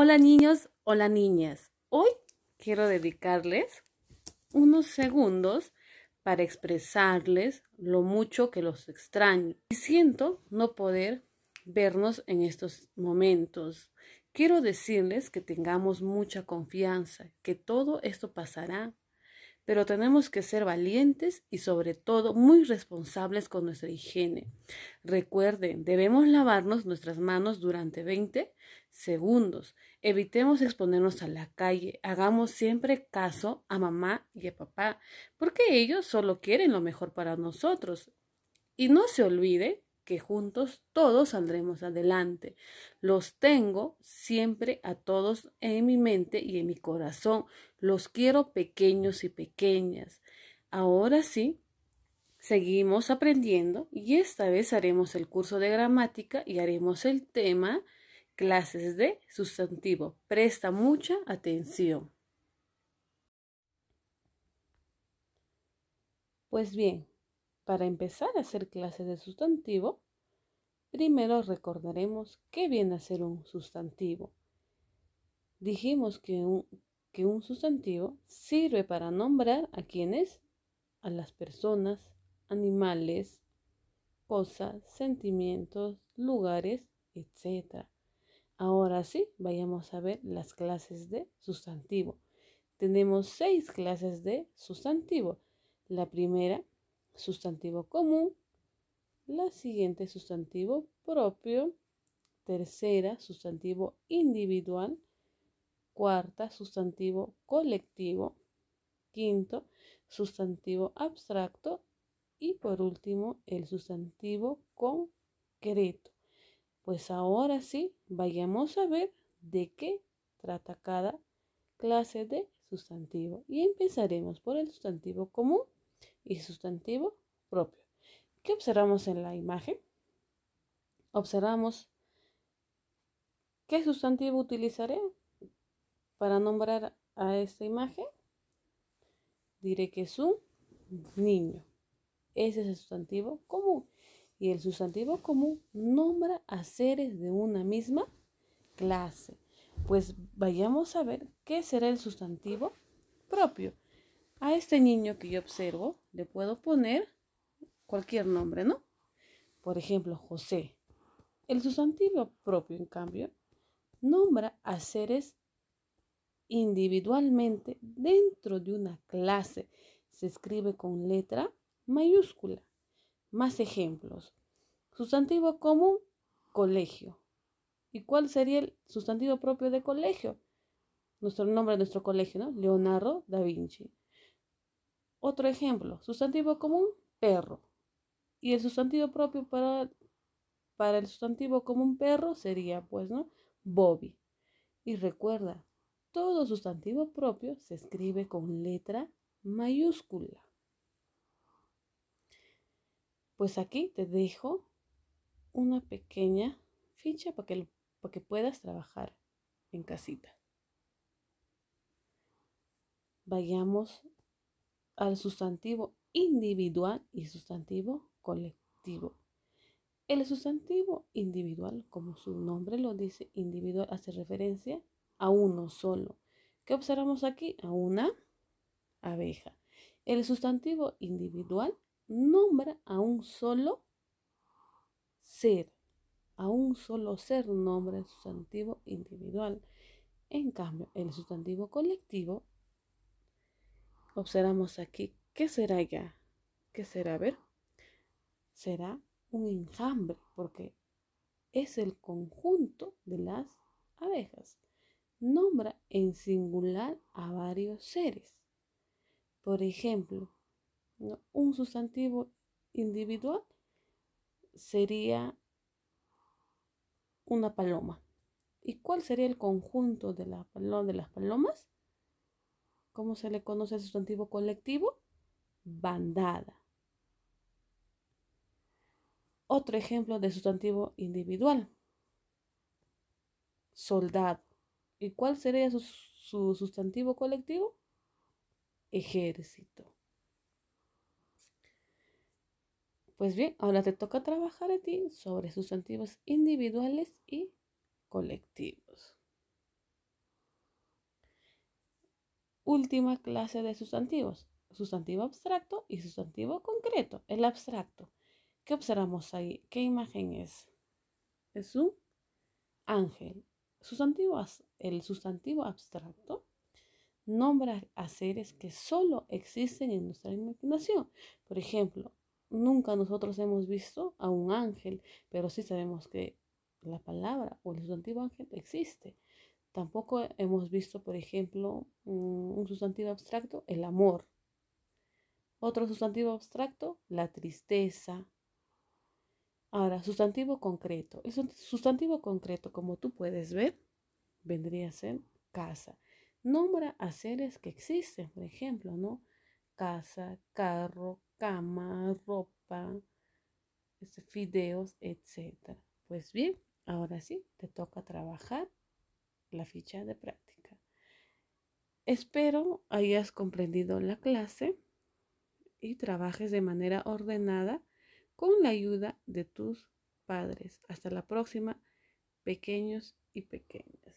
Hola niños, hola niñas. Hoy quiero dedicarles unos segundos para expresarles lo mucho que los extraño. Y siento no poder vernos en estos momentos. Quiero decirles que tengamos mucha confianza, que todo esto pasará, pero tenemos que ser valientes y sobre todo muy responsables con nuestra higiene. Recuerden, debemos lavarnos nuestras manos durante 20 segundos Evitemos exponernos a la calle, hagamos siempre caso a mamá y a papá, porque ellos solo quieren lo mejor para nosotros. Y no se olvide que juntos todos saldremos adelante. Los tengo siempre a todos en mi mente y en mi corazón. Los quiero pequeños y pequeñas. Ahora sí, seguimos aprendiendo y esta vez haremos el curso de gramática y haremos el tema Clases de sustantivo. Presta mucha atención. Pues bien, para empezar a hacer clases de sustantivo, primero recordaremos qué viene a ser un sustantivo. Dijimos que un, que un sustantivo sirve para nombrar a quienes, a las personas, animales, cosas, sentimientos, lugares, etc. Ahora sí, vayamos a ver las clases de sustantivo. Tenemos seis clases de sustantivo. La primera, sustantivo común. La siguiente, sustantivo propio. Tercera, sustantivo individual. Cuarta, sustantivo colectivo. Quinto, sustantivo abstracto. Y por último, el sustantivo concreto. Pues ahora sí, vayamos a ver de qué trata cada clase de sustantivo y empezaremos por el sustantivo común y sustantivo propio. ¿Qué observamos en la imagen? Observamos qué sustantivo utilizaré para nombrar a esta imagen. Diré que es un niño. Ese es el sustantivo común y el sustantivo común nombra a seres de una misma clase. Pues vayamos a ver qué será el sustantivo propio. A este niño que yo observo le puedo poner cualquier nombre, ¿no? Por ejemplo, José. El sustantivo propio, en cambio, nombra a seres individualmente dentro de una clase. Se escribe con letra mayúscula. Más ejemplos. Sustantivo común, colegio. ¿Y cuál sería el sustantivo propio de colegio? Nuestro nombre de nuestro colegio, ¿no? Leonardo da Vinci. Otro ejemplo, sustantivo común, perro. Y el sustantivo propio para, para el sustantivo común perro sería, pues, ¿no? Bobby. Y recuerda, todo sustantivo propio se escribe con letra mayúscula pues aquí te dejo una pequeña ficha para que, puedas trabajar en casita. Vayamos al sustantivo individual y sustantivo colectivo. El sustantivo individual, como su nombre lo dice, individual hace referencia a uno solo. ¿Qué observamos aquí? A una abeja. El sustantivo individual nombra a un solo ser. A un solo ser nombra el sustantivo individual. En cambio, el sustantivo colectivo, observamos aquí, ¿qué será ya? ¿Qué será? ver, será un enjambre, porque es el conjunto de las abejas. Nombra en singular a varios seres. Por ejemplo, un sustantivo individual sería una paloma. ¿Y cuál sería el conjunto de, de las palomas? ¿Cómo se le conoce el sustantivo colectivo? Bandada. Otro ejemplo de sustantivo individual. Soldado. ¿Y cuál sería su sustantivo colectivo? Ejército. Pues bien, ahora te toca trabajar a ti sobre sustantivos individuales y colectivos. Última clase de sustantivos. Sustantivo abstracto y sustantivo concreto. El abstracto. ¿Qué observamos ahí? ¿Qué imagen es? Es un ángel. el sustantivo abstracto nombra a seres que solo existen en nuestra imaginación. Por ejemplo, nunca nosotros hemos visto a un ángel, pero sí sabemos que la palabra o el sustantivo ángel existe. Tampoco hemos visto, por ejemplo, un sustantivo abstracto, el amor. Otro sustantivo abstracto, la tristeza. Ahora, sustantivo concreto. El sustantivo concreto, como tú puedes ver, vendría a ser casa. Nombra a seres que existen, por ejemplo, ¿no? Casa, carro, cama, ropa, este, fideos, etc. Pues bien, ahora sí, te toca trabajar la ficha de práctica. Espero hayas comprendido la clase y trabajes de manera ordenada con la ayuda de tus padres. Hasta la próxima, pequeños y pequeñas.